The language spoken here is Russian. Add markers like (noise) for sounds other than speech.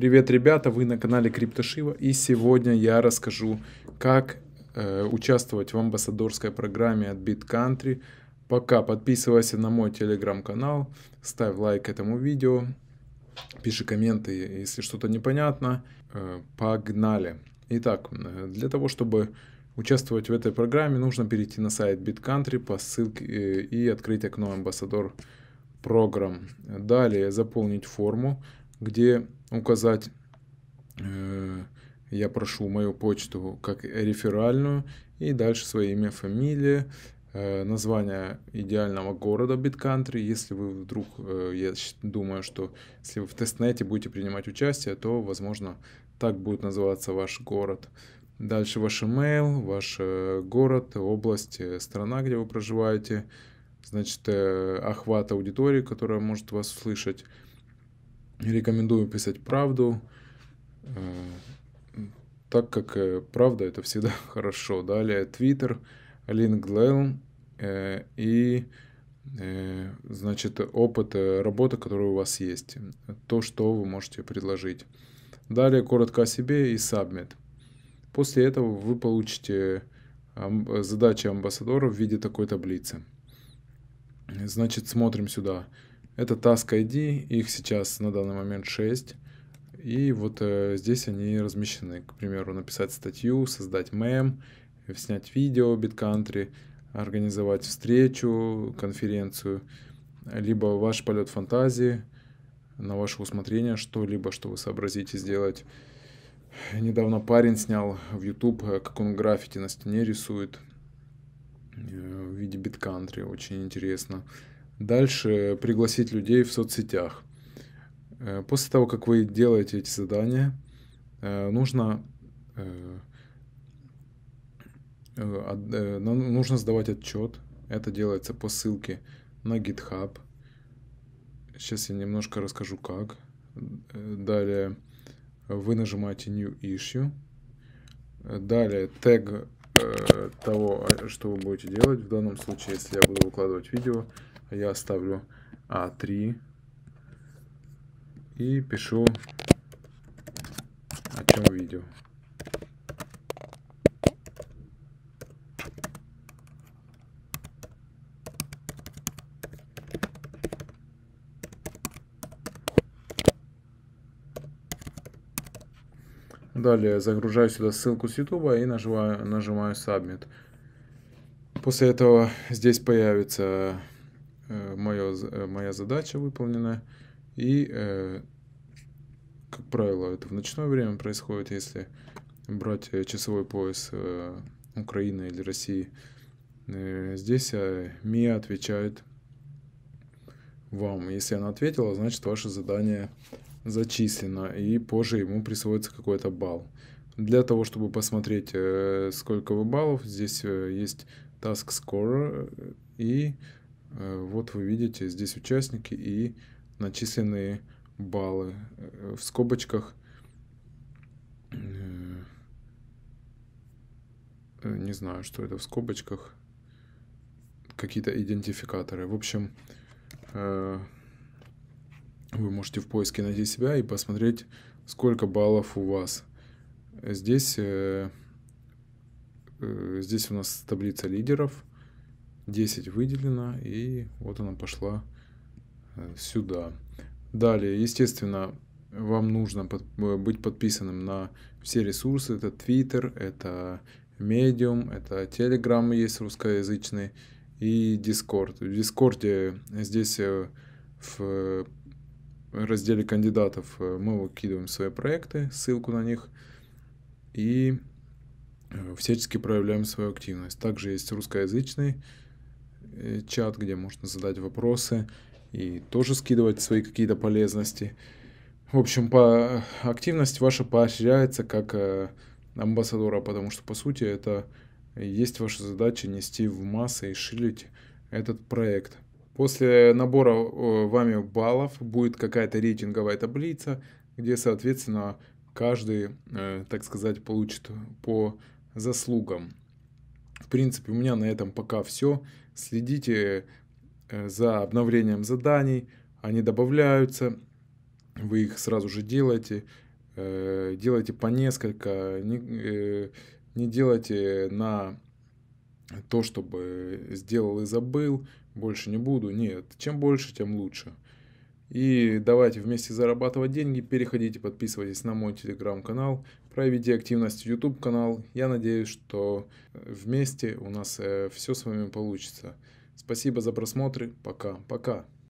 Привет, ребята! Вы на канале Криптошива и сегодня я расскажу, как э, участвовать в амбассадорской программе от BitCountry. Пока подписывайся на мой телеграм-канал, ставь лайк этому видео, пиши комменты, если что-то непонятно. Э, погнали! Итак, э, для того, чтобы участвовать в этой программе, нужно перейти на сайт BitCountry по ссылке э, и открыть окно амбассадор программ. Далее заполнить форму, где указать. Э, я прошу мою почту как реферальную и дальше свое имя, фамилия, э, название идеального города BitCountry. Если вы вдруг, э, я думаю, что если вы в тестнете будете принимать участие, то, возможно, так будет называться ваш город. Дальше ваш email, ваш город, область, страна, где вы проживаете, значит, охват аудитории, которая может вас услышать, рекомендую писать правду, э, так как э, правда это всегда (laughs) хорошо. Далее Twitter, LinkedIn э, и значит, опыт работы, который у вас есть, то, что вы можете предложить. Далее коротко о себе и submit. После этого вы получите задачи амбассадора в виде такой таблицы. Значит, смотрим сюда. Это Task ID, их сейчас на данный момент 6. И вот э, здесь они размещены. К примеру, написать статью, создать мем, снять видео BitCountry, организовать встречу, конференцию, либо ваш полет фантазии, на ваше усмотрение что-либо, что вы сообразите сделать. Недавно парень снял в YouTube, э, как он граффити на стене рисует э, в виде биткантри, очень интересно. Дальше пригласить людей в соцсетях. Э, после того, как вы делаете эти задания, э, нужно, э, нужно сдавать отчет. Это делается по ссылке на GitHub. Сейчас я немножко расскажу как. Далее вы нажимаете New Issue. Далее тег того, что вы будете делать. В данном случае, если я буду выкладывать видео, я ставлю А3 и пишу о чем видео. Далее загружаю сюда ссылку с YouTube и нажимаю, нажимаю Submit. После этого здесь появится Э, моя, э, моя задача выполнена. И, э, как правило, это в ночное время происходит, если брать часовой пояс Украины или России. Здесь МИА отвечает вам. Если она ответила, значит ваше задание зачислено, и позже ему присвоится какой-то балл. Для того, чтобы посмотреть, сколько вы баллов, здесь есть Task Score и Э, вот вы видите здесь участники и начисленные баллы. Э, в скобочках э, не знаю, что это в скобочках, какие-то идентификаторы. В общем, вы можете в поиске найти себя и посмотреть, сколько баллов у вас. Здесь, здесь у нас таблица лидеров – 10 выделено, и вот она пошла э, сюда. Далее, естественно, вам нужно под, э, быть подписанным на все ресурсы. Это Twitter, это Medium, это Telegram есть русскоязычный и Discord. В Discord здесь э, в разделе кандидатов мы выкидываем свои проекты, ссылку на них и всячески проявляем свою активность. Также есть русскоязычный Э, чат, где можно задать вопросы и тоже скидывать свои какие-то полезности. В общем, по активность ваша поощряется как э, амбассадора, потому что, по сути, это есть ваша задача нести в массы и шилить этот проект. После набора вами баллов будет какая-то рейтинговая таблица, где, соответственно, каждый, э, так сказать, получит по заслугам. В принципе, у меня на этом пока все. Следите э, за обновлением заданий. Они добавляются, вы их сразу же делаете. Э, делайте по несколько, не, э, не делайте на то, чтобы сделал и забыл, больше не буду. Нет, чем больше, тем лучше. И давайте вместе зарабатывать деньги. Переходите, подписывайтесь на мой телеграм-канал. Проявите активность в YouTube канал. Я надеюсь, что э, вместе у нас э, все с вами получится. Спасибо за просмотры. Пока-пока.